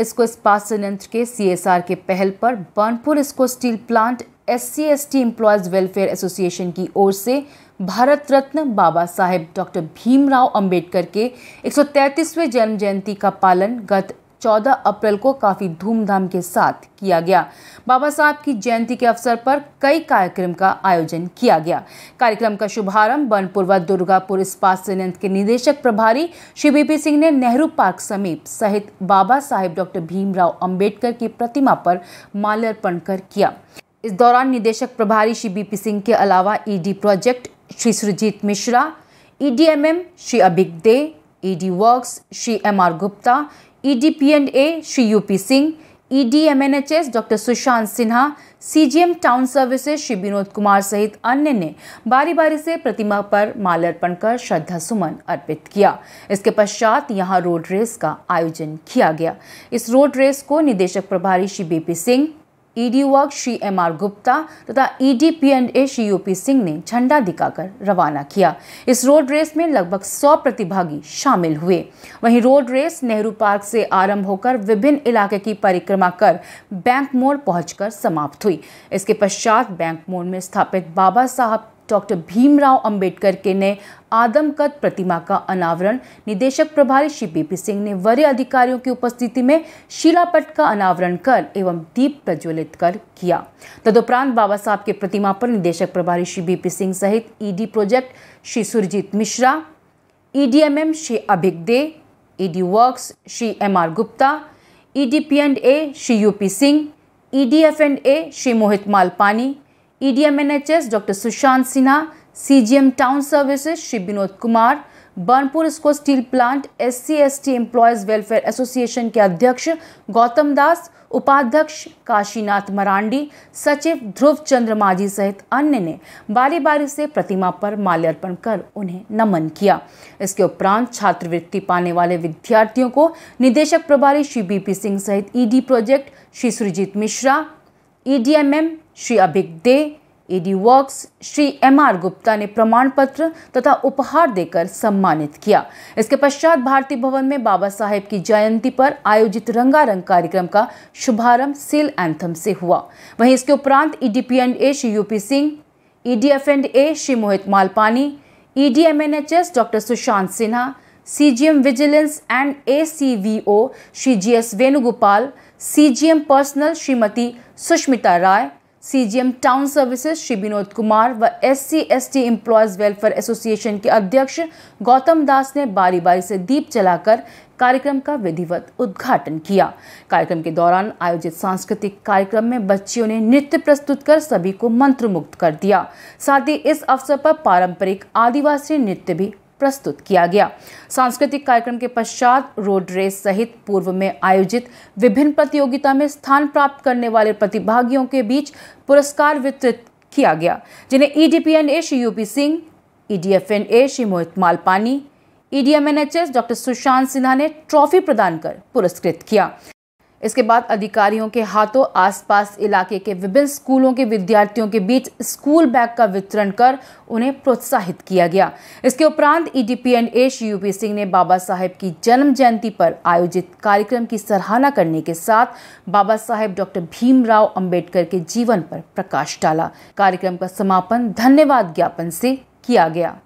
इसको इस्पात संयंत्र के सीएसआर के पहल पर Burnpur IISCO steel plant S C S T employees welfare association की ओर से भारत रत्न बाबा साहेब डॉक्टर भीमराव अंबेडकर के 133वें जन्म जयंती का पालन गत 14 अप्रैल को काफ़ी धूमधाम के साथ किया गया बाबा साहब की जयंती के अवसर पर कई कार्यक्रम का आयोजन किया गया कार्यक्रम का शुभारंभ बनपुरवा दुर्गापुर इस्पात संयंत्र के निदेशक प्रभारी श्री बीपी सिंह ने नेहरू पार्क समीप सहित बाबा साहेब डॉक्टर भीमराव अम्बेडकर की प्रतिमा पर माल्यार्पण कर किया इस दौरान निदेशक प्रभारी श्री बीपी सिंह के अलावा ED project Shri Surjit Mishra EDMM Shri Abhik De ED works Shri M R Gupta E D P and A Shri U P Singh E D M N H S doctor Sushant Sinha C G M town services Shri Vinod Kumar सहित अन्य ने बारी बारी से प्रतिमा पर माल्यार्पण कर श्रद्धा सुमन अर्पित किया इसके पश्चात यहां रोड रेस का आयोजन किया गया इस रोड रेस को निदेशक प्रभारी Shri B P Singh ED work Shri M R Gupta तथा ED A Shri UP Singh ने झंडा दिखाकर रवाना किया इस रोड रेस में लगभग 100 प्रतिभागी शामिल हुए वहीं रोड रेस नेहरू पार्क से आरंभ होकर विभिन्न इलाके की परिक्रमा कर बैंक मोड़ पहुंचकर समाप्त हुई इसके पश्चात बैंक मोड़ में स्थापित बाबा साहब डॉक्टर भीमराव अंबेडकर के ने आदमकद प्रतिमा का अनावरण निदेशक प्रभारी श्री बीपी सिंह ने वरीय अधिकारियों की उपस्थिति में शिलापट का अनावरण कर एवं दीप प्रज्वलित कर किया तदुपरांत बाबा साहब के प्रतिमा पर निदेशक प्रभारी श्री बीपी सिंह सहित ED project Shri Surjit Mishra EDMM Shri Abhik De ED works Shri M R Gupta ED P and A Shri UP Singh EDF and A Shri Mohit Malpani EDMNHS doctor Sushant Sinha CGM town services Shri Vinod Kumar Burnpur IISCO steel plant S C S T employees welfare association के अध्यक्ष गौतम दास उपाध्यक्ष काशीनाथ मरांडी सचिव ध्रुव चंद्र माझी सहित अन्य ने बारी बारी से प्रतिमा पर माल्यार्पण कर उन्हें नमन किया इसके उपरांत छात्रवृत्ति पाने वाले विद्यार्थियों को निदेशक प्रभारी श्री बी पी सिंह सहित ED e project Shri Surjit Mishra EDMM e Shri Abhik De ED e works Shri M R Gupta ने प्रमाण पत्र तथा उपहार देकर सम्मानित किया इसके पश्चात भारतीय भवन में बाबा साहेब की जयंती पर आयोजित रंगारंग कार्यक्रम का शुभारंभ सिल एंथम से हुआ वहीं इसके उपरांत EDP and A Shri UP Singh EDF and A Shri Mohit Malpani EDMNHS e doctor Sushant Sinha CGM vigilance and A C V O Shri G S Venugopal CGM personnel Shrimati Sushmita Rai CGM town services Shri Vinod Kumar व S C S T employees welfare association के अध्यक्ष गौतम दास ने बारी बारी से दीप जलाकर कार्यक्रम का विधिवत उद्घाटन किया कार्यक्रम के दौरान आयोजित सांस्कृतिक कार्यक्रम में बच्चियों ने नृत्य प्रस्तुत कर सभी को मंत्रमुग्ध कर दिया साथ ही इस अवसर पर पारंपरिक आदिवासी नृत्य भी प्रस्तुत किया गया सांस्कृतिक कार्यक्रम के पश्चात रोड रेस सहित पूर्व में आयोजित विभिन्न प्रतियोगिता में स्थान प्राप्त करने वाले प्रतिभागियों के बीच पुरस्कार वितरित किया गया जिन्हें and e A Shri UP Singh and A Shri Mohit Malpani S doctor Sushant Sinha ने ट्रॉफी प्रदान कर पुरस्कृत किया इसके बाद अधिकारियों के हाथों आसपास इलाके के विभिन्न स्कूलों के विद्यार्थियों के बीच स्कूल बैग का वितरण कर उन्हें प्रोत्साहित किया गया इसके उपरांत ईडीपी एंड एश यूपी सिंह ने बाबा साहेब की जन्म जयंती पर आयोजित कार्यक्रम की सराहना करने के साथ बाबा साहेब डॉक्टर भीमराव अंबेडकर के जीवन पर प्रकाश डाला कार्यक्रम का समापन धन्यवाद ज्ञापन से किया गया